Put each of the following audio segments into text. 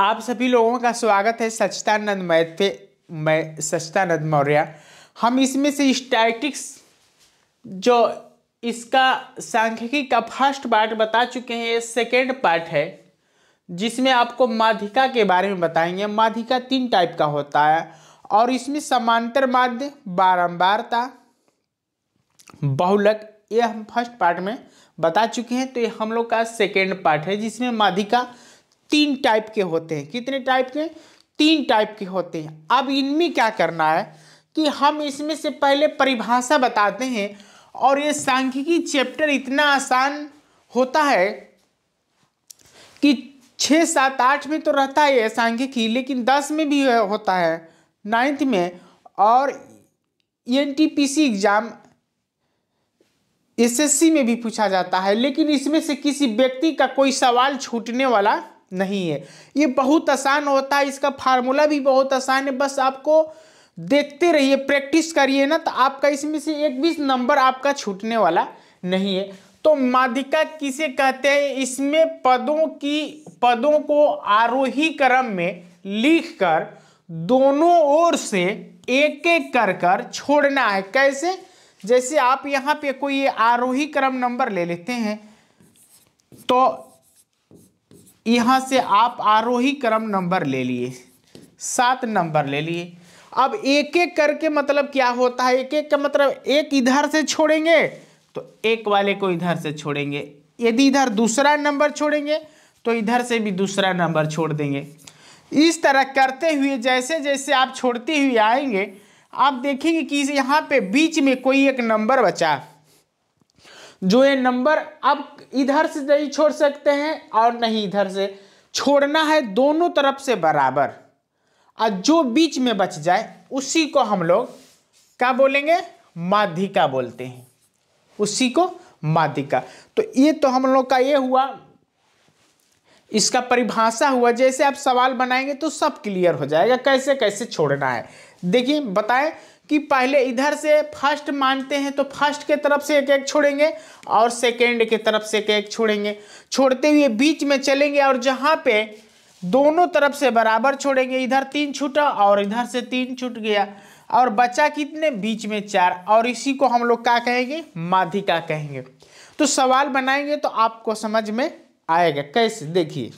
आप सभी लोगों का स्वागत है सचतानंद मैथ पे मैं सचतानंद मौर्य हम इसमें से स्टैटिक्स जो इसका सांख्यिकी का फर्स्ट पार्ट बता चुके हैं ये सेकेंड पार्ट है जिसमें आपको माधिका के बारे में बताएंगे माधिका तीन टाइप का होता है और इसमें समांतर माध्य बारंबारता बहुलक ये हम फर्स्ट पार्ट में बता चुके हैं तो ये हम लोग का सेकेंड पार्ट है जिसमें माधिका तीन टाइप के होते हैं कितने टाइप के तीन टाइप के होते हैं अब इनमें क्या करना है कि हम इसमें से पहले परिभाषा बताते हैं और ये सांख्यिकी चैप्टर इतना आसान होता है कि छः सात आठ में तो रहता है सांख्यिकी लेकिन दस में भी होता है नाइन्थ में और एन एग्ज़ाम एसएससी में भी पूछा जाता है लेकिन इसमें से किसी व्यक्ति का कोई सवाल छूटने वाला नहीं है ये बहुत आसान होता है इसका फार्मूला भी बहुत आसान है बस आपको देखते रहिए प्रैक्टिस करिए ना तो आपका इसमें से एक भी नंबर आपका छूटने वाला नहीं है तो माधिका किसे कहते हैं इसमें पदों की पदों को आरोही क्रम में लिखकर दोनों ओर से एक एक कर कर छोड़ना है कैसे जैसे आप यहाँ पे कोई आरोही क्रम नंबर ले लेते हैं तो यहाँ से आप आरोही क्रम नंबर ले लिए सात नंबर ले लिए अब एक एक करके मतलब क्या होता है एक एक का मतलब एक इधर से छोड़ेंगे तो एक वाले को इधर से छोड़ेंगे यदि इधर दूसरा नंबर छोड़ेंगे तो इधर से भी दूसरा नंबर छोड़ देंगे इस तरह करते हुए जैसे जैसे आप छोड़ते हुए आएंगे आप देखेंगे कि यहाँ पे बीच में कोई एक नंबर बचा जो ये नंबर अब इधर से नहीं छोड़ सकते हैं और नहीं इधर से छोड़ना है दोनों तरफ से बराबर और जो बीच में बच जाए उसी को हम लोग क्या बोलेंगे माध्यिका बोलते हैं उसी को माध्यिका तो ये तो हम लोग का ये हुआ इसका परिभाषा हुआ जैसे आप सवाल बनाएंगे तो सब क्लियर हो जाएगा कैसे कैसे छोड़ना है देखिए बताएं कि पहले इधर से फर्स्ट मानते हैं तो फर्स्ट के तरफ से एक एक छोड़ेंगे और सेकेंड के तरफ से एक एक छोड़ेंगे छोड़ते हुए बीच में चलेंगे और जहाँ पे दोनों तरफ से बराबर छोड़ेंगे इधर तीन छूटा और इधर से तीन छूट गया और बचा कितने बीच में चार और इसी को हम लोग क्या कहेंगे माधिका कहेंगे तो सवाल बनाएंगे तो आपको समझ में आएगा कैसे देखिए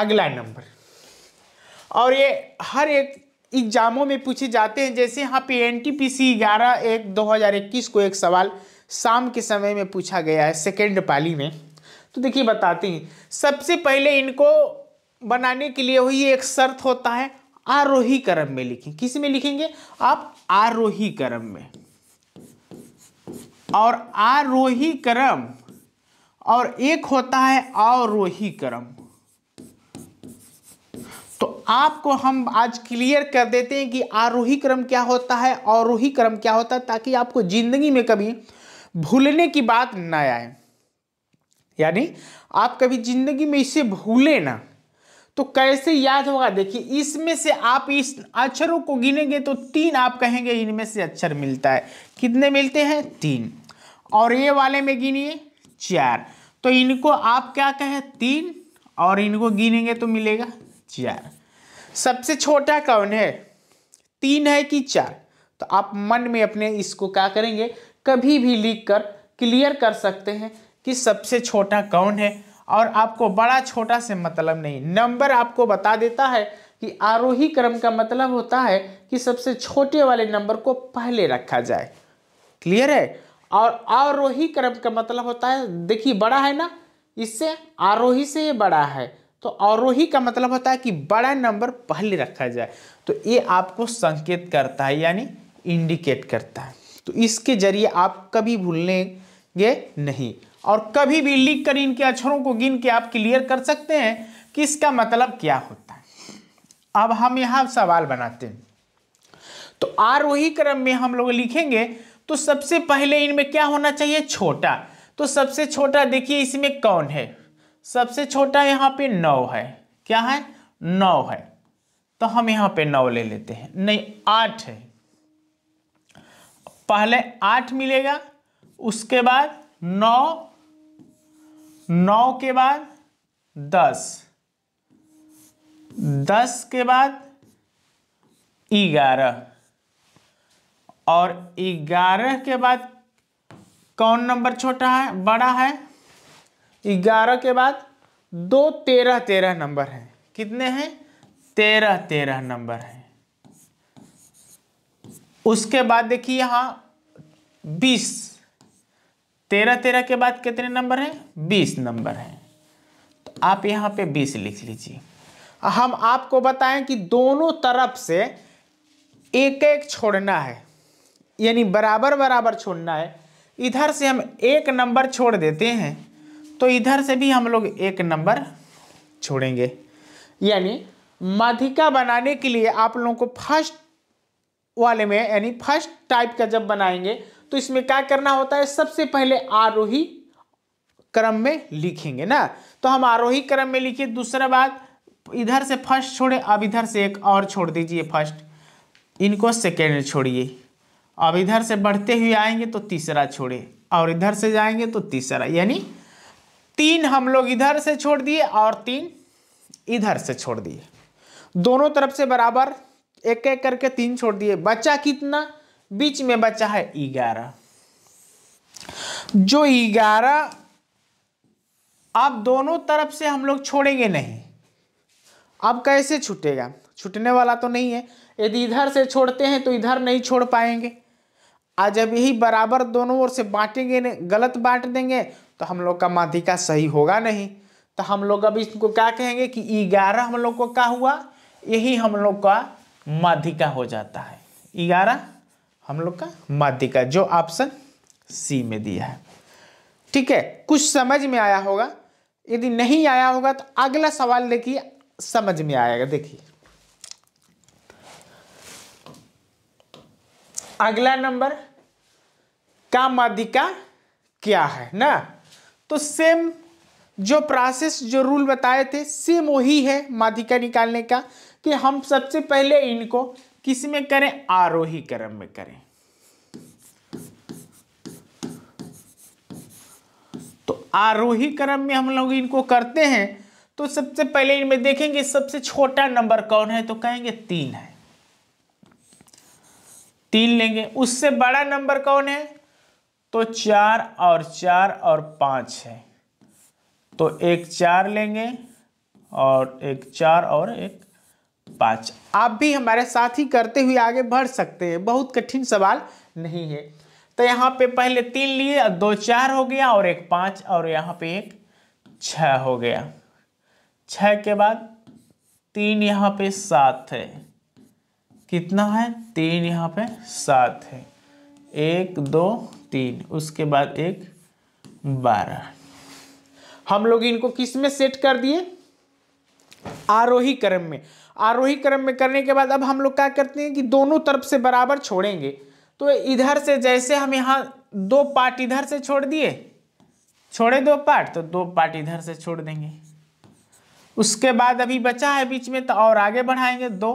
अगला नंबर और ये हर एक एग्जामों में पूछे जाते हैं जैसे यहाँ पे एन टी पी सी ग्यारह एक दो हज़ार इक्कीस को एक सवाल शाम के समय में पूछा गया है सेकेंड पाली में तो देखिए बताते हैं सबसे पहले इनको बनाने के लिए वही एक शर्त होता है आरोही क्रम में लिखें किस में लिखेंगे आप आरोही क्रम में और आरोही क्रम और एक होता है अवरोही क्रम आपको हम आज क्लियर कर देते हैं कि आरोही क्रम क्या होता है अवरोही क्रम क्या होता है ताकि आपको जिंदगी में कभी भूलने की बात ना आए यानी आप कभी जिंदगी में इसे भूले ना तो कैसे याद होगा देखिए इसमें से आप इस अक्षरों को गिनेंगे तो तीन आप कहेंगे इनमें से अक्षर मिलता है कितने मिलते हैं तीन और ये वाले में गिनिए चार तो इनको आप क्या कहें तीन और इनको गिनेंगे तो मिलेगा चार सबसे छोटा कौन है तीन है कि चार तो आप मन में अपने इसको क्या करेंगे कभी भी लिख कर क्लियर कर सकते हैं कि सबसे छोटा कौन है और आपको बड़ा छोटा से मतलब नहीं नंबर आपको बता देता है कि आरोही क्रम का मतलब होता है कि सबसे छोटे वाले नंबर को पहले रखा जाए क्लियर है और आरोही क्रम का मतलब होता है देखिए बड़ा है ना इससे आरोही से ये बड़ा है तो अवरोही का मतलब होता है कि बड़ा नंबर पहले रखा जाए तो ये आपको संकेत करता है यानी इंडिकेट करता है तो इसके जरिए आप कभी भूलेंगे नहीं और कभी भी लिख कर इनके अक्षरों को गिन के आप क्लियर कर सकते हैं कि इसका मतलब क्या होता है अब हम यहां सवाल बनाते हैं तो आरोही क्रम में हम लोग लिखेंगे तो सबसे पहले इनमें क्या होना चाहिए छोटा तो सबसे छोटा देखिए इसमें कौन है सबसे छोटा यहाँ पे नौ है क्या है नौ है तो हम यहाँ पे नौ ले लेते हैं नहीं आठ है पहले आठ मिलेगा उसके बाद नौ नौ के बाद दस दस के बाद ग्यारह और ग्यारह के बाद कौन नंबर छोटा है बड़ा है ग्यारह के बाद दो तेरह तेरह नंबर हैं कितने हैं तेरह तेरह नंबर हैं उसके बाद देखिए यहाँ बीस तेरह तेरह के बाद कितने नंबर हैं बीस नंबर हैं तो आप यहाँ पे बीस लिख लीजिए हम आपको बताएं कि दोनों तरफ से एक एक छोड़ना है यानी बराबर बराबर छोड़ना है इधर से हम एक नंबर छोड़ देते हैं तो इधर से भी हम लोग एक नंबर छोड़ेंगे यानी मधिका बनाने के लिए आप लोगों को फर्स्ट वाले में यानी फर्स्ट टाइप का जब बनाएंगे तो इसमें क्या करना होता है सबसे पहले आरोही क्रम में लिखेंगे ना तो हम आरोही क्रम में लिखिए दूसरा बात इधर से फर्स्ट छोड़े अब इधर से एक और छोड़ दीजिए फर्स्ट इनको सेकेंड छोड़िए अब इधर से बढ़ते हुए आएंगे तो तीसरा छोड़े और इधर से जाएंगे तो तीसरा यानी तीन हम लोग इधर से छोड़ दिए और तीन इधर से छोड़ दिए दोनों तरफ से बराबर एक एक करके तीन छोड़ दिए बचा कितना बीच में बचा है ग्यारह जो ग्यारह अब दोनों तरफ से हम लोग छोड़ेंगे नहीं अब कैसे छूटेगा छूटने वाला तो नहीं है यदि इधर से छोड़ते हैं तो इधर नहीं छोड़ पाएंगे आज जब यही बराबर दोनों ओर से बांटेंगे गलत बांट देंगे तो हम लोग का माध्यिका सही होगा नहीं तो हम लोग अब इसको क्या कहेंगे कि ग्यारह हम लोग को क्या हुआ यही हम लोग का माध्यिका हो जाता है ग्यारह हम लोग का माध्यिका जो ऑप्शन सी में दिया है ठीक है कुछ समझ में आया होगा यदि नहीं आया होगा तो अगला सवाल देखिए समझ में आएगा देखिए अगला नंबर का माध्यिका क्या है ना तो सेम जो प्रोसेस जो रूल बताए थे सेम वही है माधिका निकालने का कि हम सबसे पहले इनको किस में करें आरोही क्रम में करें तो आरोही क्रम में हम लोग इनको करते हैं तो सबसे पहले इनमें देखेंगे सबसे छोटा नंबर कौन है तो कहेंगे तीन है तीन लेंगे उससे बड़ा नंबर कौन है तो चार और चार और पाँच है तो एक चार लेंगे और एक चार और एक पाँच आप भी हमारे साथ ही करते हुए आगे बढ़ सकते हैं बहुत कठिन सवाल नहीं है तो यहाँ पे पहले तीन लिए दो चार हो गया और एक पाँच और यहाँ पे एक छः हो गया छः के बाद तीन यहाँ पे सात है कितना है तीन यहाँ पे सात है एक दो तीन उसके बाद एक बारह हम लोग इनको किस में सेट कर दिए आरोही क्रम में आरोही क्रम में करने के बाद अब हम लोग क्या करते हैं कि दोनों तरफ से बराबर छोड़ेंगे तो इधर से जैसे हम यहाँ दो पार्ट इधर से छोड़ दिए छोड़े दो पार्ट तो दो पार्ट इधर से छोड़ देंगे उसके बाद अभी बचा है बीच में तो और आगे बढ़ाएंगे दो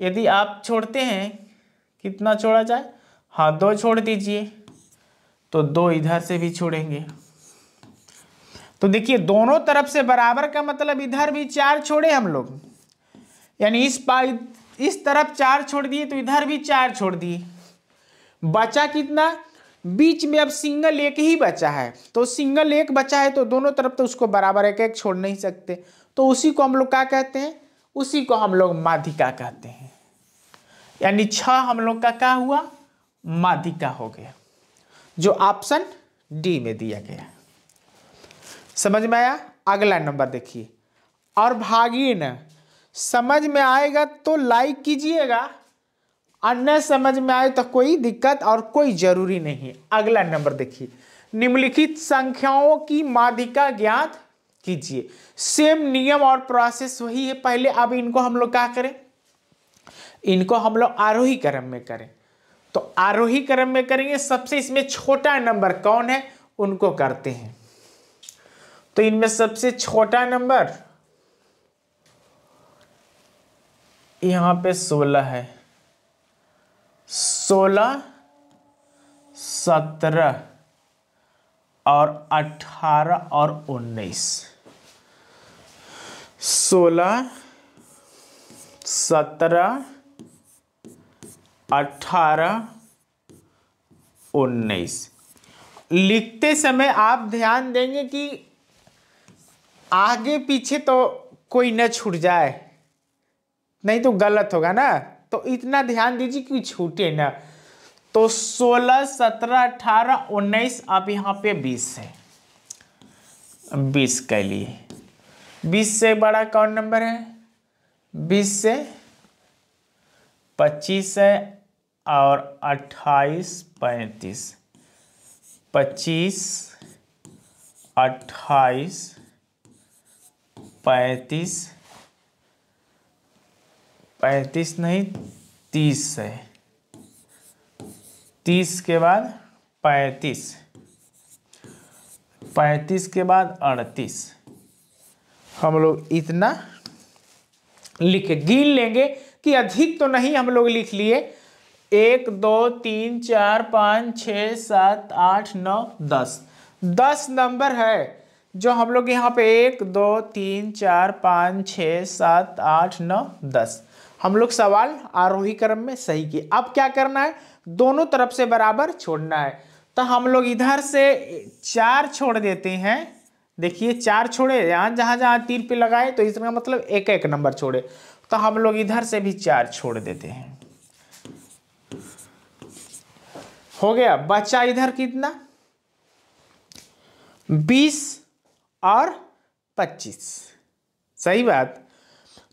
यदि आप छोड़ते हैं कितना छोड़ा जाए हाँ दो छोड़ दीजिए तो दो इधर से भी छोड़ेंगे तो देखिए दोनों तरफ से बराबर का मतलब इधर भी चार छोड़े हम लोग यानी इस पा इस तरफ चार छोड़ दिए तो इधर भी चार छोड़ दिए बचा कितना बीच में अब सिंगल एक ही बचा है तो सिंगल एक बचा है तो दोनों तरफ तो उसको बराबर एक एक छोड़ नहीं सकते तो उसी को हम लोग क्या कहते हैं उसी को हम लोग माधिका कहते हैं यानी छ हम लोग का क्या हुआ माधिका हो गया जो ऑप्शन डी में दिया गया समझ में आया अगला नंबर देखिए और भागीन समझ में आएगा तो लाइक कीजिएगा अन्य समझ में आए तो कोई दिक्कत और कोई जरूरी नहीं अगला नंबर देखिए निम्नलिखित संख्याओं की मादिका ज्ञात कीजिए सेम नियम और प्रोसेस वही है पहले अब इनको हम लोग क्या करें इनको हम लोग आरोही क्रम में करें तो आरोही क्रम में करेंगे सबसे इसमें छोटा नंबर कौन है उनको करते हैं तो इनमें सबसे छोटा नंबर यहां पे सोलह है सोलह सत्रह और अठारह और उन्नीस सोलह सत्रह अठारह उन्नीस लिखते समय आप ध्यान देंगे कि आगे पीछे तो कोई न छूट जाए नहीं तो गलत होगा ना तो इतना ध्यान दीजिए कि छूटे ना तो 16, 17, 18, 19 अब यहाँ पे 20 है 20 के लिए 20 से बड़ा कौन नंबर है 20 से 25 है और अट्ठाईस पैंतीस पच्चीस अट्ठाईस पैंतीस पैंतीस नहीं तीस है तीस के बाद पैंतीस पैंतीस के बाद अड़तीस हम लोग इतना लिख गिन लेंगे कि अधिक तो नहीं हम लोग लिख लिए एक दो तीन चार पाँच छ सात आठ नौ दस दस नंबर है जो हम लोग यहाँ पे एक दो तीन चार पाँच छ सात आठ नौ दस हम लोग सवाल आरोही क्रम में सही किए अब क्या करना है दोनों तरफ से बराबर छोड़ना है तो हम लोग इधर से चार छोड़ देते हैं देखिए चार छोड़े यहाँ जहाँ जहाँ तीर पे लगाए तो इसका मतलब एक एक नंबर छोड़े तो हम लोग इधर से भी चार छोड़ देते हैं हो गया बचा इधर कितना बीस और पच्चीस सही बात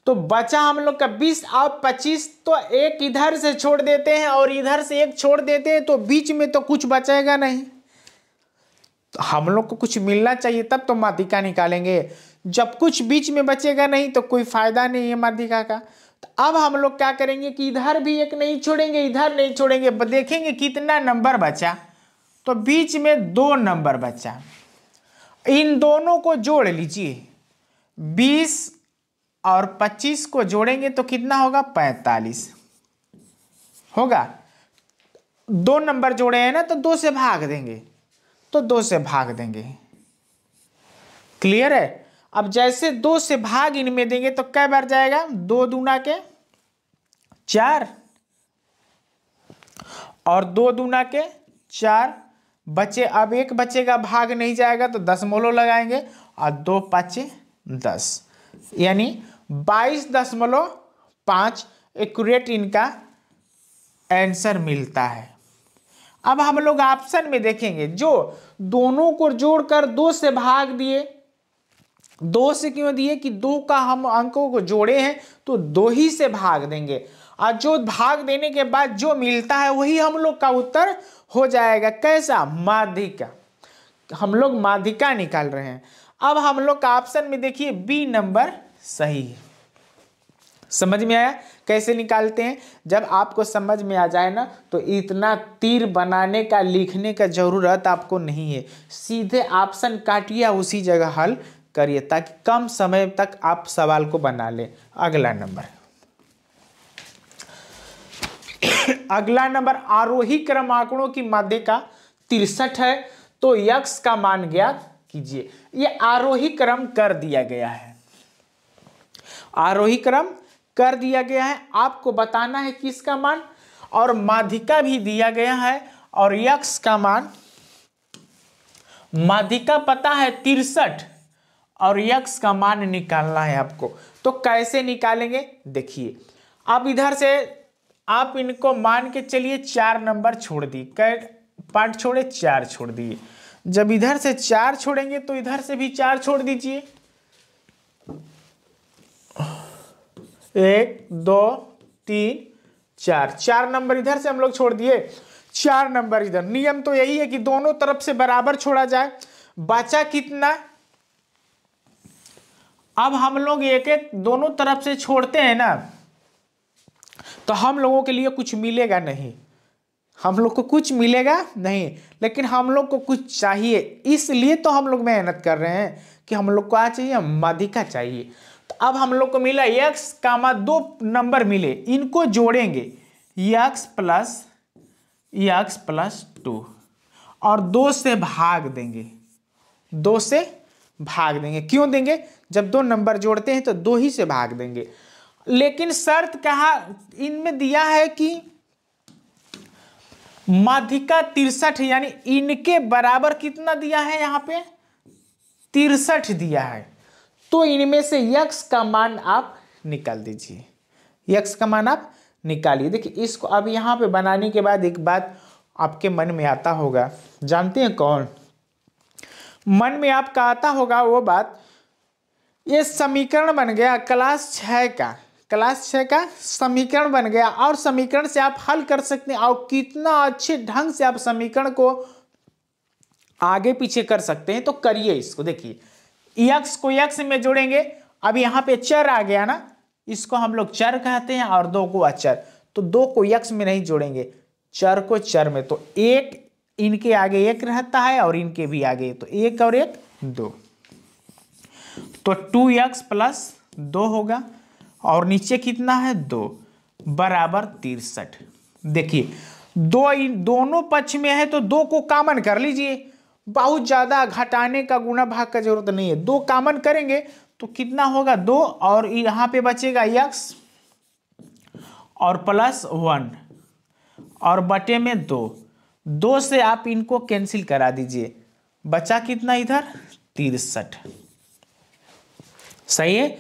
तो बचा हम लोग का बीस और पच्चीस तो एक इधर से छोड़ देते हैं और इधर से एक छोड़ देते हैं तो बीच में तो कुछ बचेगा नहीं तो हम लोग को कुछ मिलना चाहिए तब तो माध्यिका निकालेंगे जब कुछ बीच में बचेगा नहीं तो कोई फायदा नहीं है माध्यिका का तो अब हम लोग क्या करेंगे कि इधर भी एक नहीं छोड़ेंगे इधर नहीं छोड़ेंगे देखेंगे कितना नंबर बचा तो बीच में दो नंबर बचा इन दोनों को जोड़ लीजिए बीस और पच्चीस को जोड़ेंगे तो कितना होगा पैंतालीस होगा दो नंबर जोड़े हैं ना तो दो से भाग देंगे तो दो से भाग देंगे क्लियर है अब जैसे दो से भाग इनमें देंगे तो कै बार जाएगा दो दूना के चार और दो दूना के चार बचे अब एक बच्चे का भाग नहीं जाएगा तो मोलो लगाएंगे और दो पाँचे दस यानी बाईस दशमलव पाँच एकट इनका आंसर मिलता है अब हम लोग ऑप्शन में देखेंगे जो दोनों को जोड़कर दो से भाग दिए दो से क्यों दिए कि दो का हम अंकों को जोड़े हैं तो दो ही से भाग देंगे और जो भाग देने के बाद जो मिलता है वही हम लोग का उत्तर हो जाएगा कैसा माधिका हम लोग माधिका निकाल रहे हैं अब हम लोग का ऑप्शन में देखिए बी नंबर सही है समझ में आया कैसे निकालते हैं जब आपको समझ में आ जाए ना तो इतना तीर बनाने का लिखने का ज़रूरत आपको नहीं है सीधे ऑप्शन काटिए उसी जगह हल करिए ताकि कम समय तक आप सवाल को बना लें अगला नंबर अगला नंबर आरोही क्रम आंकड़ों की माध्य का तिरसठ है तो यक्ष का मान ज्ञात कीजिए यह आरोही क्रम कर दिया गया है आरोही क्रम कर दिया गया है आपको बताना है किसका मान और माधिका भी दिया गया है और यक्ष का मान माधिका पता है तिरसठ और यक्स का मान निकालना है आपको तो कैसे निकालेंगे देखिए आप इधर से आप इनको मान के चलिए चार नंबर छोड़ दिए कै पार्ट छोड़े चार छोड़ दिए जब इधर से चार छोड़ेंगे तो इधर से भी चार छोड़ दीजिए एक दो तीन चार चार नंबर इधर से हम लोग छोड़ दिए चार नंबर इधर नियम तो यही है कि दोनों तरफ से बराबर छोड़ा जाए बचा कितना अब हम लोग एक एक दोनों तरफ से छोड़ते हैं ना तो हम लोगों के लिए कुछ मिलेगा नहीं हम लोग को कुछ मिलेगा नहीं लेकिन हम लोग को कुछ चाहिए इसलिए तो हम लोग मेहनत कर रहे हैं कि हम लोग को आ चाहिए मधिका चाहिए तो अब हम लोग को मिला यक्स कामा दो नंबर मिले इनको जोड़ेंगे x plus x plus two और दो से भाग देंगे दो से भाग देंगे क्यों देंगे जब दो नंबर जोड़ते हैं तो दो ही से भाग देंगे लेकिन शर्त कहा इनमें दिया है कि माध्यिका तिरसठ यानी इनके बराबर कितना दिया है यहां पे तिरसठ दिया है तो इनमें से यक्स का मान आप निकाल दीजिए यक्स का मान आप निकालिए देखिए इसको अब यहां पे बनाने के बाद एक बात आपके मन में आता होगा जानते हैं कौन मन में आपका आता होगा वो बात ये समीकरण बन गया क्लास छः का क्लास छः का समीकरण बन गया और समीकरण से आप हल कर सकते हैं और कितना अच्छे ढंग से आप समीकरण को आगे पीछे कर सकते हैं तो करिए इसको देखिए यक्स को यक्स में जोड़ेंगे अब यहाँ पे चर आ गया ना इसको हम लोग चर कहते हैं और दो को अचर तो दो को यक्स में नहीं जोड़ेंगे चर को चर में तो एक इनके आगे एक रहता है और इनके भी आगे तो एक और एक दो तो टू एक्स प्लस दो होगा और नीचे कितना है दो बराबर तिरसठ देखिए दो इन दोनों पक्ष में है तो दो को कामन कर लीजिए बहुत ज़्यादा घटाने का गुणा भाग का जरूरत नहीं है दो कामन करेंगे तो कितना होगा दो और यहां पे बचेगा यक्स और प्लस वन और बटे में दो दो से आप इनको कैंसिल करा दीजिए बचा कितना इधर तिरसठ सही है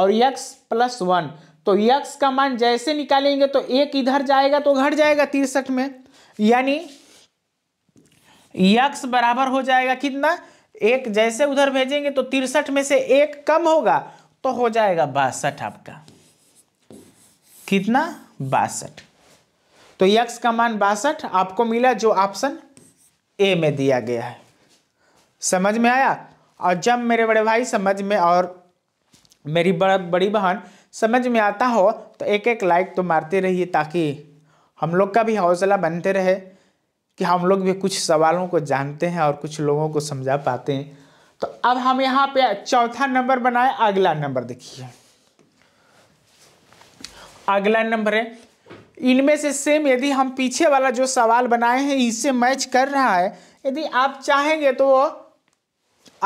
और यक्स प्लस वन तो यक्स का मान जैसे निकालेंगे तो एक इधर जाएगा तो घट जाएगा तिरसठ में यानी यक्स बराबर हो जाएगा कितना एक जैसे उधर भेजेंगे तो तिरसठ में से एक कम होगा तो हो जाएगा बासठ आपका कितना बासठ तो यक्स का मान बासठ आपको मिला जो ऑप्शन ए में दिया गया है समझ में आया और जब मेरे बड़े भाई समझ में और मेरी बड़ बड़ी बहन समझ में आता हो तो एक एक लाइक तो मारते रहिए ताकि हम लोग का भी हौसला बनते रहे कि हम लोग भी कुछ सवालों को जानते हैं और कुछ लोगों को समझा पाते हैं तो अब हम यहाँ पे चौथा नंबर बनाए अगला नंबर देखिए अगला नंबर है इनमें से सेम यदि हम पीछे वाला जो सवाल बनाए हैं इससे मैच कर रहा है यदि आप चाहेंगे तो वो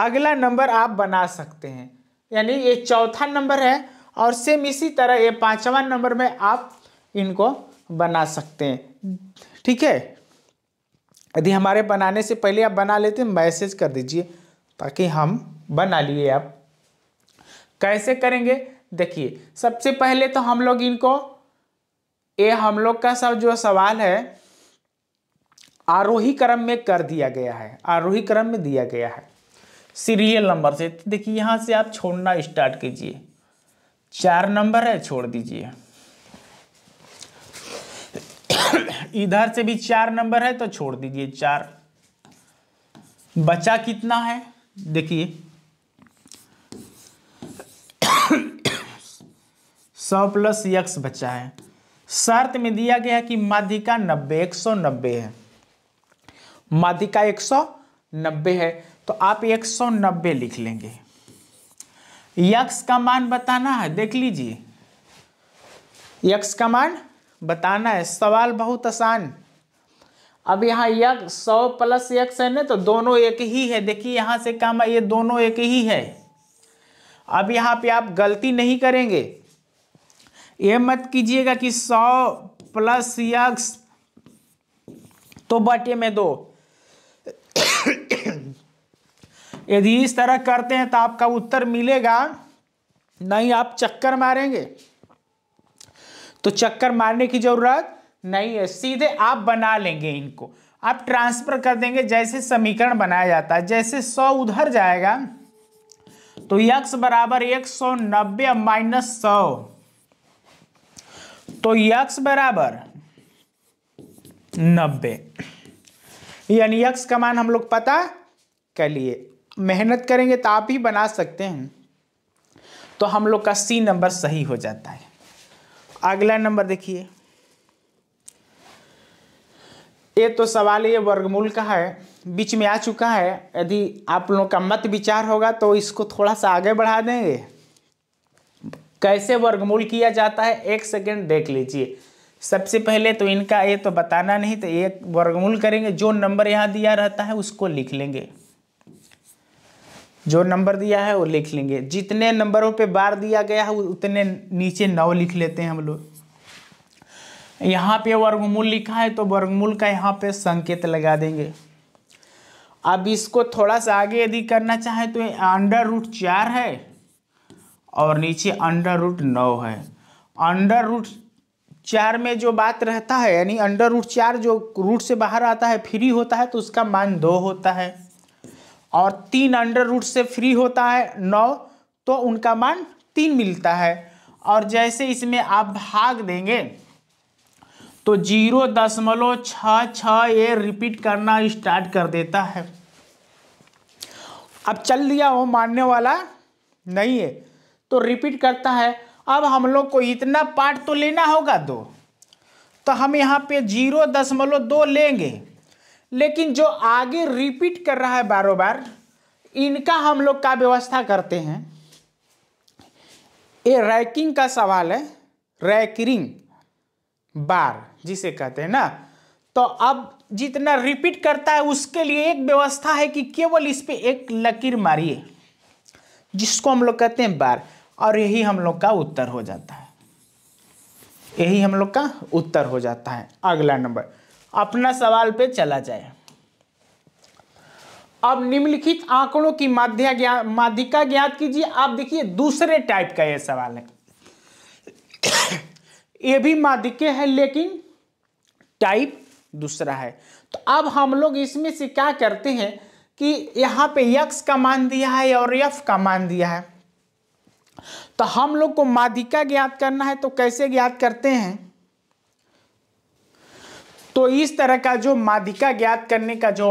अगला नंबर आप बना सकते हैं यानी ये चौथा नंबर है और सेम इसी तरह ये पाँचवा नंबर में आप इनको बना सकते हैं ठीक है यदि हमारे बनाने से पहले आप बना लेते हैं मैसेज कर दीजिए ताकि हम बना लिए आप कैसे करेंगे देखिए सबसे पहले तो हम लोग इनको ये हम लोग का सब जो सवाल है आरोही क्रम में कर दिया गया है आरोही क्रम में दिया गया है सीरियल नंबर से तो देखिए यहाँ से आप छोड़ना स्टार्ट कीजिए चार नंबर है छोड़ दीजिए इधर से भी चार नंबर है तो छोड़ दीजिए चार बचा कितना है देखिए सौ प्लस यक्स बचा है शर्त में दिया गया है कि माध्यिका नब्बे एक सौ नब्बे है माध्यिका एक सौ नब्बे है तो आप एक सौ नब्बे लिख लेंगे यक्ष का मान बताना है देख लीजिए यक्ष का मान बताना है सवाल बहुत आसान अब यहाँ यक सौ प्लस यक्स है ना तो दोनों एक ही है देखिए यहाँ से काम ये दोनों एक ही है अब यहाँ पे आप गलती नहीं करेंगे ये मत कीजिएगा कि सौ प्लस यक्स तो बटे में दो यदि इस तरह करते हैं तो आपका उत्तर मिलेगा नहीं आप चक्कर मारेंगे तो चक्कर मारने की जरूरत नहीं है सीधे आप बना लेंगे इनको आप ट्रांसफर कर देंगे जैसे समीकरण बनाया जाता है जैसे सौ उधर जाएगा तो यक्स बराबर एक सौ नब्बे माइनस सौ तो यक्स बराबर नब्बे यानी यक्स का मान हम लोग पता कर लिए मेहनत करेंगे तो आप ही बना सकते हैं तो हम लोग का सी नंबर सही हो जाता है अगला नंबर देखिए ये तो सवाल ये वर्गमूल का है बीच में आ चुका है यदि आप लोगों का मत विचार होगा तो इसको थोड़ा सा आगे बढ़ा देंगे कैसे वर्गमूल किया जाता है एक सेकेंड देख लीजिए सबसे पहले तो इनका ये तो बताना नहीं तो एक वर्गमूल करेंगे जो नंबर यहाँ दिया रहता है उसको लिख लेंगे जो नंबर दिया है वो लिख लेंगे जितने नंबरों पे बार दिया गया है उतने नीचे नौ लिख लेते हैं हम लोग यहाँ पे वर्गमूल लिखा है तो वर्गमूल का यहाँ पे संकेत लगा देंगे अब इसको थोड़ा सा आगे यदि करना चाहें तो अंडर रूट चार है और नीचे अंडर रूट नौ है अंडर रूट चार में जो बात रहता है यानी अंडर रूट चार जो रूट से बाहर आता है फ्री होता है तो उसका मान दो होता है और तीन अंडर रूट से फ्री होता है नौ तो उनका मान तीन मिलता है और जैसे इसमें आप भाग देंगे तो जीरो दशमलव छ छ ये रिपीट करना स्टार्ट कर देता है अब चल दिया वो मानने वाला नहीं है तो रिपीट करता है अब हम लोग को इतना पार्ट तो लेना होगा दो तो हम यहाँ पे जीरो दशमलव दो लेंगे लेकिन जो आगे रिपीट कर रहा है बारो बार इनका हम लोग का व्यवस्था करते हैं ये रैकिंग का सवाल है रैकरिंग बार जिसे कहते हैं ना तो अब जितना रिपीट करता है उसके लिए एक व्यवस्था है कि केवल इस पर एक लकीर मारिए जिसको हम लोग कहते हैं बार और यही हम लोग का उत्तर हो जाता है यही हम लोग का उत्तर हो जाता है अगला नंबर अपना सवाल पे चला जाए अब निम्नलिखित आंकड़ों की माध्या ज्ञा माध्यिका ज्ञात कीजिए आप देखिए दूसरे टाइप का यह सवाल है ये भी माध्यिके है लेकिन टाइप दूसरा है तो अब हम लोग इसमें से क्या करते हैं कि यहाँ पे यक्स का मान दिया है और यफ का मान दिया है तो हम लोग को मादिका ज्ञात करना है तो कैसे ज्ञात करते हैं तो इस तरह का जो मादिका ज्ञात करने का जो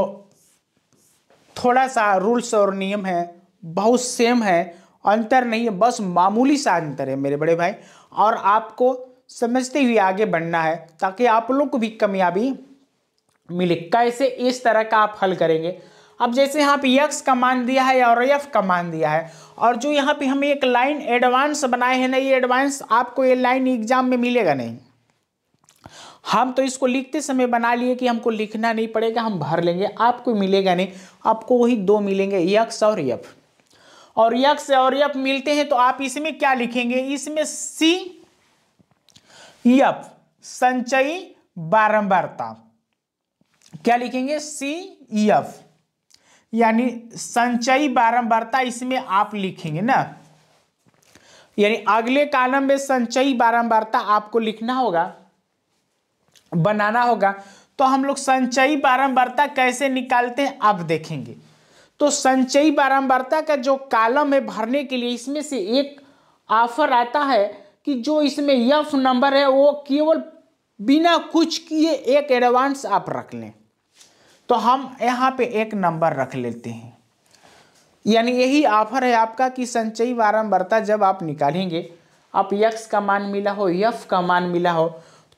थोड़ा सा रूल्स और नियम है बहुत सेम है अंतर नहीं है बस मामूली सा अंतर है मेरे बड़े भाई और आपको समझते हुए आगे बढ़ना है ताकि आप लोग को भी कामयाबी मिले कैसे इस तरह का आप हल करेंगे अब जैसे यहाँ पे यक्स का मान दिया है और यफ का मान दिया है और जो यहाँ पे हम एक लाइन एडवांस बनाए हैं ना ये एडवांस आपको ये लाइन एग्जाम में मिलेगा नहीं हम तो इसको लिखते समय बना लिए कि हमको लिखना नहीं पड़ेगा हम भर लेंगे आपको मिलेगा नहीं आपको वही दो मिलेंगे यक्स और यफ और यक्स और यफ मिलते हैं तो आप इसमें क्या लिखेंगे इसमें सी यफ संचयी बारंबारता क्या लिखेंगे सी यफ यानी संचयी बारंबारता इसमें आप लिखेंगे ना यानी अगले कालम में संचयी बारंबारता आपको लिखना होगा बनाना होगा तो हम लोग संचयी बारंबारता कैसे निकालते हैं आप देखेंगे तो संचयी बारंबारता का जो कालम है भरने के लिए इसमें से एक ऑफर आता है कि जो इसमें यफ नंबर है वो केवल बिना कुछ किए एक एडवांस आप रख लें तो हम यहाँ पे एक नंबर रख लेते हैं यानी यही ऑफर है आपका कि संचयी वारंबारता जब आप निकालेंगे आप यक्स का मान मिला हो यफ का मान मिला हो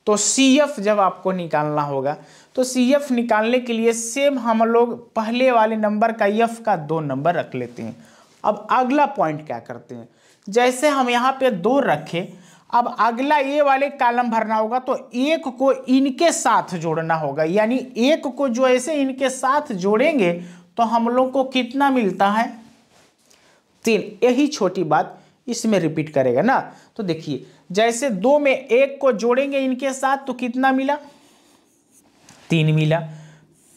तो सी एफ जब आपको निकालना होगा तो सी एफ निकालने के लिए सेम हम लोग पहले वाले नंबर का यफ का दो नंबर रख लेते हैं अब अगला पॉइंट क्या करते हैं जैसे हम यहाँ पे दो रखें अब अगला ये वाले कालम भरना होगा तो एक को इनके साथ जोड़ना होगा यानी एक को जो ऐसे इनके साथ जोड़ेंगे तो हम लोग को कितना मिलता है तीन यही छोटी बात इसमें रिपीट करेगा ना तो देखिए जैसे दो में एक को जोड़ेंगे इनके साथ तो कितना मिला तीन मिला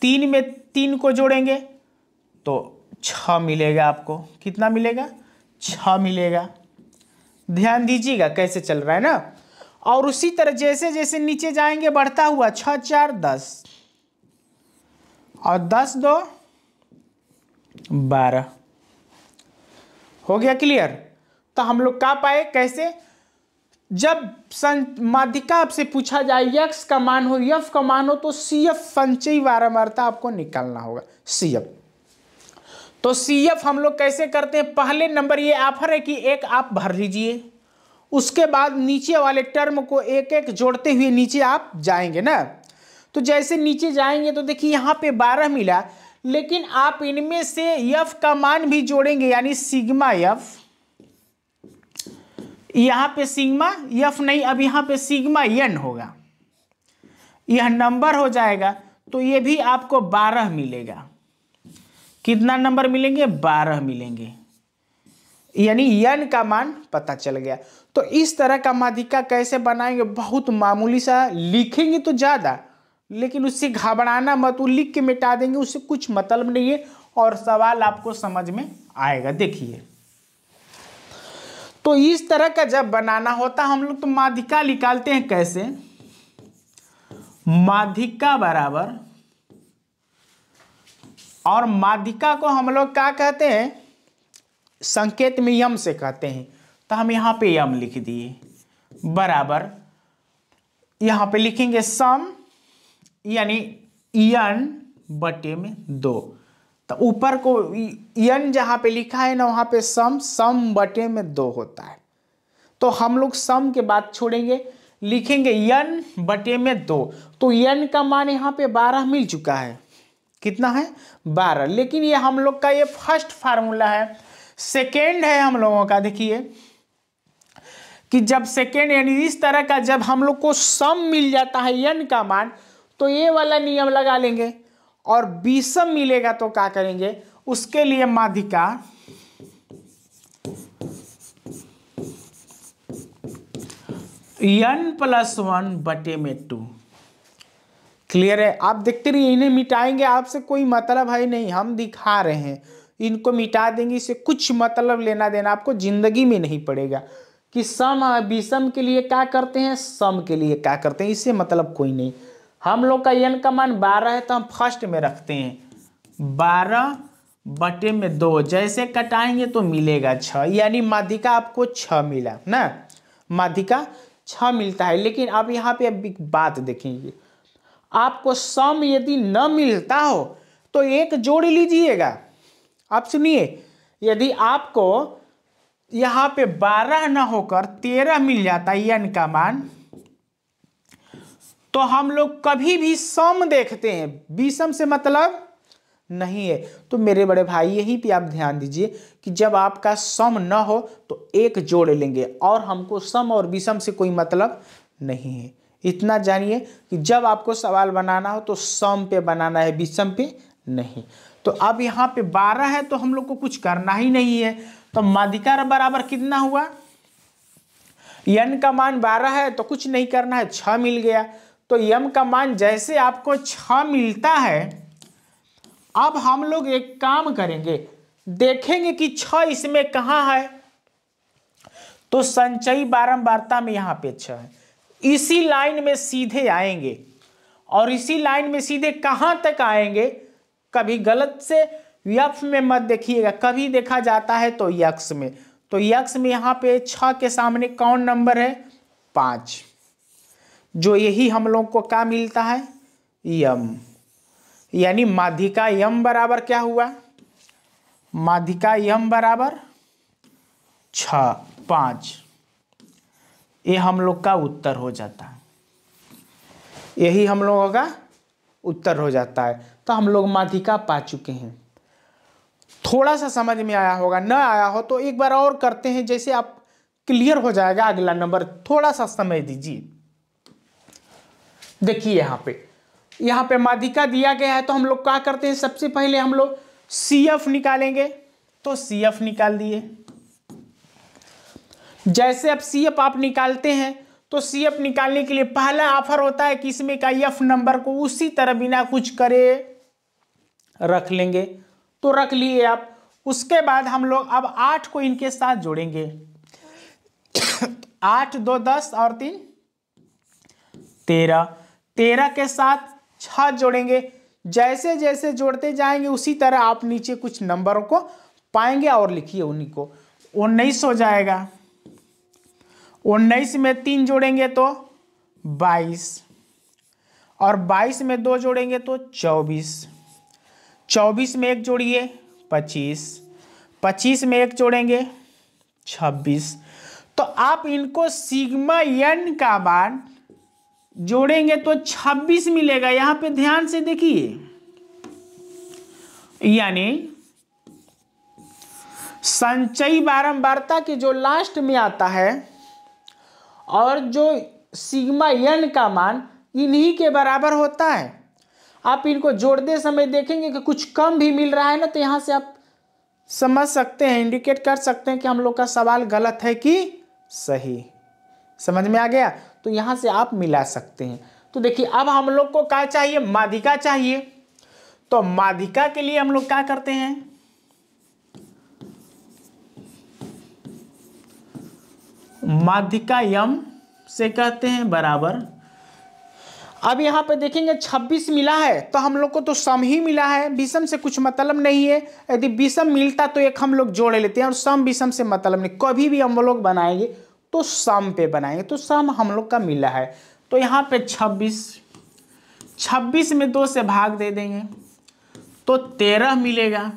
तीन में तीन को जोड़ेंगे तो छ मिलेगा आपको कितना मिलेगा छ मिलेगा ध्यान दीजिएगा कैसे चल रहा है ना और उसी तरह जैसे जैसे नीचे जाएंगे बढ़ता हुआ छ चार दस और दस दो बारह हो गया क्लियर तो हम लोग का पाए कैसे जब सं माध्यिका आपसे पूछा जाए यक्स का मान हो यफ का मान हो तो सी एफ संचयी बारह मारता आपको निकालना होगा सी एफ तो सी एफ हम लोग कैसे करते हैं पहले नंबर ये ऑफर है कि एक आप भर लीजिए उसके बाद नीचे वाले टर्म को एक एक जोड़ते हुए नीचे आप जाएंगे ना तो जैसे नीचे जाएंगे तो देखिए यहाँ पे बारह मिला लेकिन आप इनमें से यफ का मान भी जोड़ेंगे यानी सिग्मा यफ यहाँ पे सिग्मा यफ नहीं अब यहाँ पे सिग्मा यन होगा यह नंबर हो जाएगा तो ये भी आपको बारह मिलेगा कितना नंबर मिलेंगे बारह मिलेंगे यानी यन का मान पता चल गया तो इस तरह का माधिका कैसे बनाएंगे बहुत मामूली सा लिखेंगे तो ज़्यादा लेकिन उससे घबराना मत वो लिख के मिटा देंगे उससे कुछ मतलब नहीं है और सवाल आपको समझ में आएगा देखिए तो इस तरह का जब बनाना होता हम लोग तो माधिका निकालते हैं कैसे माधिका बराबर और मादिका को हम लोग क्या कहते हैं संकेत में यम से कहते हैं तो हम यहाँ पे यम लिख दिए बराबर यहाँ पे लिखेंगे सम यानी यन बटे में दो तो ऊपर को यन जहाँ पे लिखा है ना वहाँ पे सम सम बटे में दो होता है तो हम लोग सम के बाद छोड़ेंगे लिखेंगे यन बटे में दो तो यन का मान यहाँ पे बारह मिल चुका है कितना है बारह लेकिन ये हम लोग का ये फर्स्ट फार्मूला है सेकेंड है हम लोगों का देखिए कि जब सेकेंड यानी इस तरह का जब हम लोग को सम मिल जाता है यन का मान तो ये वाला नियम लगा लेंगे और बीसम मिलेगा तो क्या करेंगे उसके लिए माधिका यन प्लस वन बटे में टू क्लियर है आप देखते रहिए इन्हें मिटाएंगे आपसे कोई मतलब है नहीं हम दिखा रहे हैं इनको मिटा देंगे इसे कुछ मतलब लेना देना आपको जिंदगी में नहीं पड़ेगा कि सम विषम के लिए क्या करते हैं सम के लिए क्या करते हैं इससे मतलब कोई नहीं हम लोग का एन का मान बारह है तो हम फर्स्ट में रखते हैं बारह बटे में दो जैसे कटाएंगे तो मिलेगा छ यानी माध्यिका आपको छ मिला ना माध्यिका छ मिलता है लेकिन आप यहाँ पे एक बात देखेंगे आपको सम यदि न मिलता हो तो एक जोड़ लीजिएगा आप सुनिए यदि आपको यहाँ पे बारह ना होकर तेरह मिल जाता है यन का मान तो हम लोग कभी भी सम देखते हैं विषम से मतलब नहीं है तो मेरे बड़े भाई यहीं पे आप ध्यान दीजिए कि जब आपका सम न हो तो एक जोड़ लेंगे और हमको सम और विषम से कोई मतलब नहीं है इतना जानिए कि जब आपको सवाल बनाना हो तो सम पे बनाना है विषम पे नहीं तो अब यहाँ पे बारह है तो हम लोग को कुछ करना ही नहीं है तो माधिकार बराबर कितना हुआ यन का मान बारह है तो कुछ नहीं करना है छ मिल गया तो यम का मान जैसे आपको छ मिलता है अब हम लोग एक काम करेंगे देखेंगे कि छ इसमें कहाँ है तो संचयी बारंबारता में यहाँ पे छ है इसी लाइन में सीधे आएंगे और इसी लाइन में सीधे कहाँ तक आएंगे कभी गलत से यक्ष में मत देखिएगा कभी देखा जाता है तो यक्ष में तो यक्ष में यहाँ पे छ के सामने कौन नंबर है पाँच जो यही हम लोग को क्या मिलता है यम यानी माधिका यम बराबर क्या हुआ माधिका यम बराबर छ पाँच ये हम लोग का उत्तर हो जाता है यही हम लोगों का उत्तर हो जाता है तो हम लोग माध्यिका पा चुके हैं थोड़ा सा समझ में आया होगा न आया हो तो एक बार और करते हैं जैसे आप क्लियर हो जाएगा अगला नंबर थोड़ा सा समय दीजिए देखिए यहाँ पे यहाँ पे माधिका दिया गया है तो हम लोग क्या करते हैं सबसे पहले हम लोग सी एफ निकालेंगे तो सी एफ निकाल दिए जैसे अब सी एफ आप निकालते हैं तो सी एफ निकालने के लिए पहला ऑफर होता है कि इसमें का एफ नंबर को उसी तरह बिना कुछ करे रख लेंगे तो रख लिए आप उसके बाद हम लोग अब आठ को इनके साथ जोड़ेंगे आठ दो दस और तीन तेरह तेरह के साथ छह जोड़ेंगे जैसे जैसे जोड़ते जाएंगे उसी तरह आप नीचे कुछ नंबरों को पाएंगे और लिखिए उन्हीं को उन्नीस हो जाएगा उन्नीस में तीन जोड़ेंगे तो बाईस और बाईस में दो जोड़ेंगे तो चौबीस चौबीस में एक जोड़िए पच्चीस पच्चीस में एक जोड़ेंगे छब्बीस तो आप इनको सिग्मा एन का मान जोड़ेंगे तो छब्बीस मिलेगा यहां पे ध्यान से देखिए यानी संचयी बारंबारता के जो लास्ट में आता है और जो सिग्मा यन का मान इन्हीं के बराबर होता है आप इनको जोड़ते समय देखेंगे कि कुछ कम भी मिल रहा है ना तो यहाँ से आप समझ सकते हैं इंडिकेट कर सकते हैं कि हम लोग का सवाल गलत है कि सही समझ में आ गया तो यहाँ से आप मिला सकते हैं तो देखिए अब हम लोग को क्या चाहिए माधिका चाहिए तो माधिका के लिए हम लोग क्या करते हैं माध्यिका यम से कहते हैं बराबर अब यहाँ पे देखेंगे 26 मिला है तो हम लोग को तो सम ही मिला है विषम से कुछ मतलब नहीं है यदि विषम मिलता तो एक हम लोग जोड़ लेते हैं और सम विषम से मतलब नहीं कभी भी हम लोग बनाएंगे तो सम पे बनाएंगे तो सम हम लोग का मिला है तो यहाँ पे 26 26 में दो से भाग दे देंगे तो तेरह मिलेगा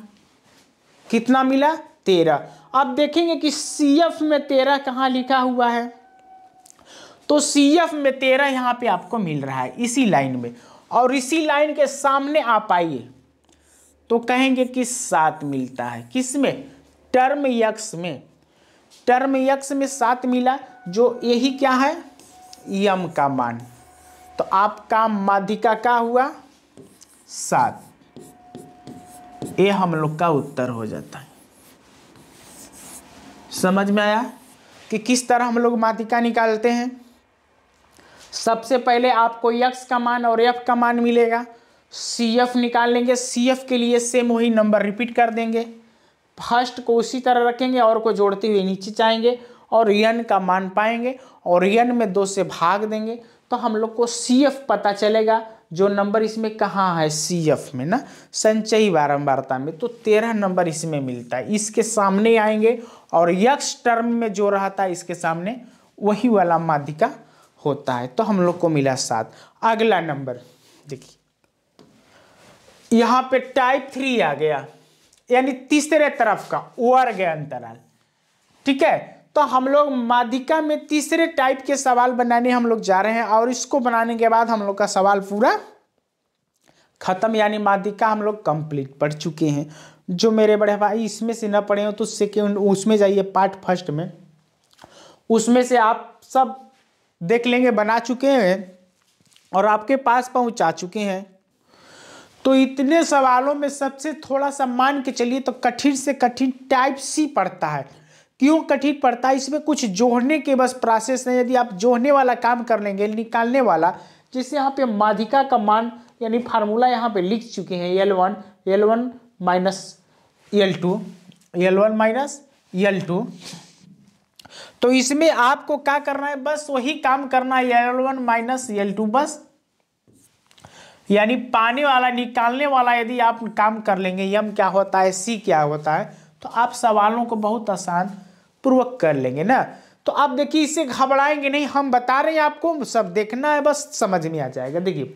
कितना मिला तेरह आप देखेंगे कि सी एफ में तेरह कहाँ लिखा हुआ है तो सी एफ में तेरह यहाँ पे आपको मिल रहा है इसी लाइन में और इसी लाइन के सामने आप आइए तो कहेंगे कि सात मिलता है किस में टर्म यक्स में टर्म यक्स में सात मिला जो यही क्या है यम का मान तो आपका माध्यिका का हुआ सात ये हम लोग का उत्तर हो जाता है समझ में आया कि किस तरह हम लोग मातिका निकालते हैं सबसे पहले आपको यक्स का मान और एफ का मान मिलेगा सी एफ निकाल लेंगे सी एफ के लिए सेम वही नंबर रिपीट कर देंगे फर्स्ट को उसी तरह रखेंगे और को जोड़ते हुए नीचे जाएंगे और यन का मान पाएंगे और यन में दो से भाग देंगे तो हम लोग को सी एफ पता चलेगा जो नंबर इसमें कहाँ है सी एफ में ना संचयी बारंबारता में तो तेरह नंबर इसमें मिलता है इसके सामने आएंगे और यक्ष टर्म में जो रहता है इसके सामने वही वाला माध्यिका होता है तो हम लोग को मिला सात अगला नंबर देखिए यहाँ पे टाइप थ्री आ गया यानी तीसरे तरफ का वर्ग अंतराल ठीक है तो हम लोग माधिका में तीसरे टाइप के सवाल बनाने हम लोग जा रहे हैं और इसको बनाने के बाद हम लोग का सवाल पूरा ख़त्म यानी माधिका हम लोग कंप्लीट पढ़ चुके हैं जो मेरे बड़े भाई इसमें से ना पढ़े हो तो सेकेंड उसमें जाइए पार्ट फर्स्ट में उसमें से आप सब देख लेंगे बना चुके हैं और आपके पास पहुंचा चुके हैं तो इतने सवालों में सबसे थोड़ा सा मान के चलिए तो कठिन से कठिन टाइप सी पड़ता है क्यों कठिन पड़ता है इसमें कुछ जोड़ने के बस प्रोसेस है यदि आप जोड़ने वाला काम कर लेंगे निकालने वाला जिससे यहाँ पे माधिका का मान यानी फार्मूला यहाँ पे लिख चुके हैं L one L one minus L two L one minus L two तो इसमें आपको क्या करना है बस वही काम करना है L one minus L two बस यानी पाने वाला निकालने वाला यदि आप काम कर लेंगे यम क्या होता है सी क्या होता है तो आप सवालों को बहुत आसान पूर्वक कर लेंगे ना तो आप देखिए इसे घबराएंगे नहीं हम बता रहे हैं आपको सब देखना है बस समझ में आ जाएगा देखिए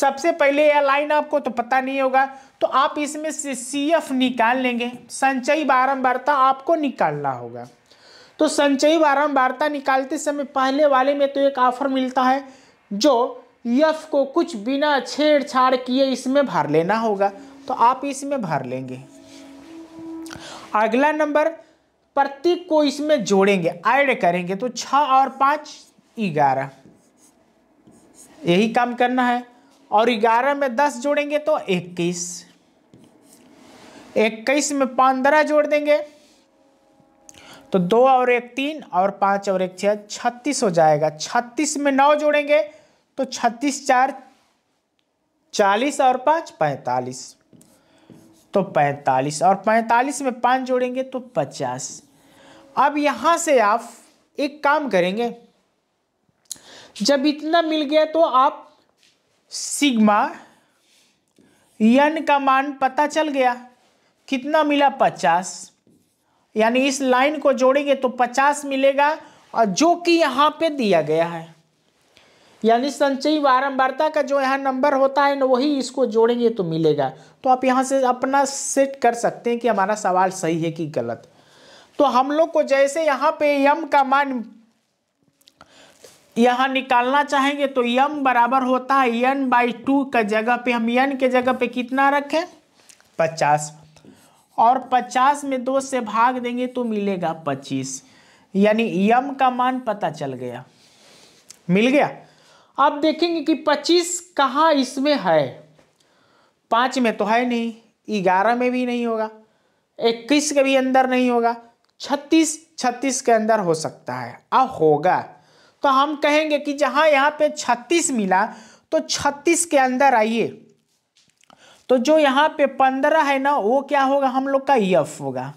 सबसे पहले यह लाइन आपको तो पता नहीं होगा तो आप इसमें से सी एफ निकाल लेंगे संचयी बारंबारता आपको निकालना होगा तो संचयी बारंबारता निकालते समय पहले वाले में तो एक ऑफर मिलता है जो यफ को कुछ बिना छेड़छाड़ किए इसमें भर लेना होगा तो आप इसमें भर लेंगे अगला नंबर प्रतीक को इसमें जोड़ेंगे ऐड करेंगे तो छ और पाँच ग्यारह यही काम करना है और ग्यारह में दस जोड़ेंगे तो इक्कीस इक्कीस में पंद्रह जोड़ देंगे तो दो और एक तीन और पाँच और एक छः छत्तीस हो जाएगा छत्तीस में नौ जोड़ेंगे तो छत्तीस चार चालीस और पाँच पैंतालीस तो पैंतालीस और पैंतालीस में पाँच जोड़ेंगे तो पचास अब यहाँ से आप एक काम करेंगे जब इतना मिल गया तो आप सिग्मा यन का मान पता चल गया कितना मिला पचास यानी इस लाइन को जोड़ेंगे तो पचास मिलेगा और जो कि यहाँ पे दिया गया है यानी संचयी वारंबारता का जो यहाँ नंबर होता है ना वही इसको जोड़ेंगे तो मिलेगा तो आप यहाँ से अपना सेट कर सकते हैं कि हमारा सवाल सही है कि गलत तो हम लोग को जैसे यहाँ पे यम का मान यहाँ निकालना चाहेंगे तो यम बराबर होता है यन बाई टू का जगह पे हम यन के जगह पे कितना रखें पचास और पचास में दो से भाग देंगे तो मिलेगा पच्चीस यानी यम का मान पता चल गया मिल गया आप देखेंगे कि पच्चीस कहाँ इसमें है पाँच में तो है नहीं ग्यारह में भी नहीं होगा इक्कीस के भी अंदर नहीं होगा छत्तीस छत्तीस के अंदर हो सकता है अब होगा तो हम कहेंगे कि जहाँ यहाँ पे छत्तीस मिला तो छत्तीस के अंदर आइए तो जो यहाँ पे पंद्रह है ना वो क्या होगा हम लोग का यफ होगा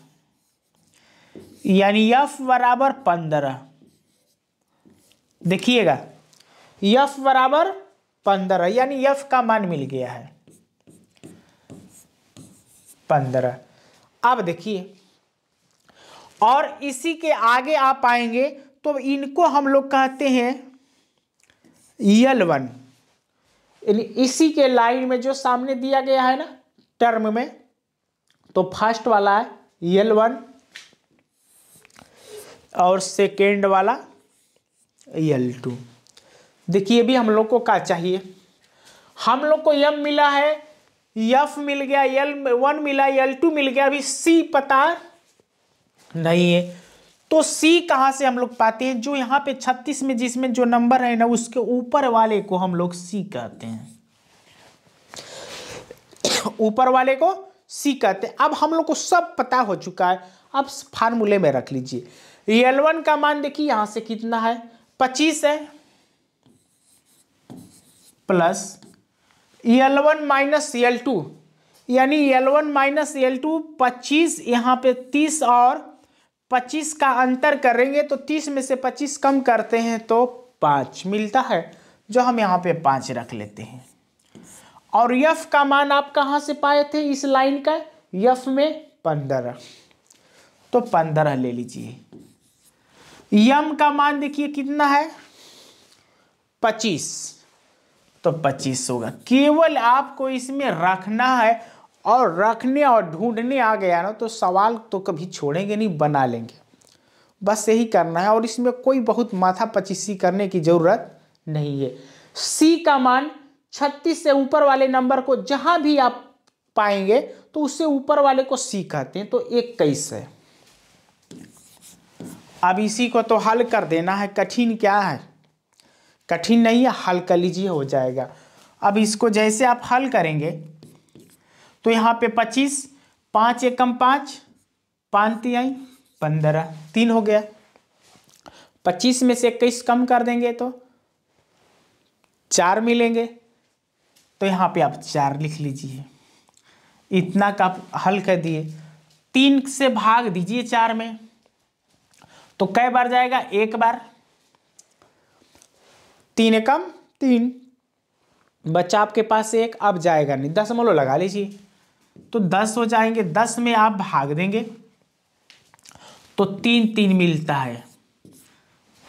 यानी यफ बराबर पंद्रह देखिएगा यफ बराबर पंद्रह यानी यफ का मान मिल गया है पंद्रह अब देखिए और इसी के आगे आप आएंगे तो इनको हम लोग कहते हैं यल वन इसी के लाइन में जो सामने दिया गया है ना टर्म में तो फर्स्ट वाला है यल वन और सेकेंड वाला यल टू देखिए भी हम लोग को क्या चाहिए हम लोग को यम मिला है यफ मिल गया यल वन मिला यल टू मिल गया अभी सी पता नहीं है तो सी कहाँ से हम लोग पाते हैं जो यहाँ पे छत्तीस में जिसमें जो नंबर है ना उसके ऊपर वाले को हम लोग सी कहते हैं ऊपर वाले को सी कहते हैं अब हम लोग को सब पता हो चुका है अब फार्मूले में रख लीजिए यल वन का मान देखिए यहाँ से कितना है पच्चीस है plus L one minus L two यानी L one minus L two पच्चीस यहाँ पे तीस और पच्चीस का अंतर करेंगे तो तीस में से पच्चीस कम करते हैं तो पाँच मिलता है जो हम यहाँ पे पाँच रख लेते हैं और यफ का मान आप कहाँ से पाए थे इस लाइन का यफ में पंद्रह तो पंद्रह ले लीजिए यम का मान देखिए कितना है पच्चीस तो पच्चीस होगा केवल आपको इसमें रखना है और रखने और ढूंढने आ गया ना तो सवाल तो कभी छोड़ेंगे नहीं बना लेंगे बस यही करना है और इसमें कोई बहुत माथा पचीसी करने की ज़रूरत नहीं है सी का मान छत्तीस से ऊपर वाले नंबर को जहां भी आप पाएंगे तो उससे ऊपर वाले को सी कहते हैं तो कैस है अब इसी को तो हल कर देना है कठिन क्या है कठिन नहीं है हल कर लीजिए हो जाएगा अब इसको जैसे आप हल करेंगे तो यहाँ पे पच्चीस पाँच एकम पाँच पाँच आई पंद्रह तीन हो गया पच्चीस में से इक्कीस कम कर देंगे तो चार मिलेंगे तो यहाँ पे आप चार लिख लीजिए इतना का हल कर दिए तीन से भाग दीजिए चार में तो कई बार जाएगा एक बार तीन एकम तीन बच्चा आपके पास एक अब जाएगा नहीं दस मोलो लगा लीजिए तो दस हो जाएंगे दस में आप भाग देंगे तो तीन तीन मिलता है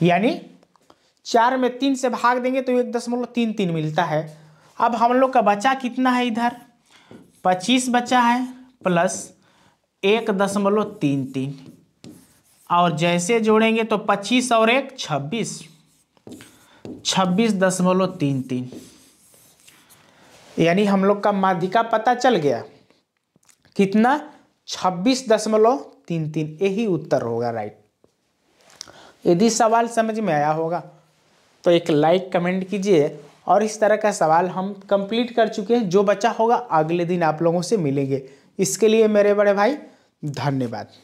यानी चार में तीन से भाग देंगे तो एक दशमलव तीन तीन मिलता है अब हम लोग का बचा कितना है इधर पच्चीस बचा है प्लस एक दशमलव तीन तीन और जैसे जोड़ेंगे तो पच्चीस और एक छब्बीस छब्बीस दशमलव तीन तीन यानी हम लोग का माध्यिका पता चल गया कितना छब्बीस दशमलव तीन तीन यही उत्तर होगा राइट यदि सवाल समझ में आया होगा तो एक लाइक कमेंट कीजिए और इस तरह का सवाल हम कंप्लीट कर चुके हैं जो बचा होगा अगले दिन आप लोगों से मिलेंगे इसके लिए मेरे बड़े भाई धन्यवाद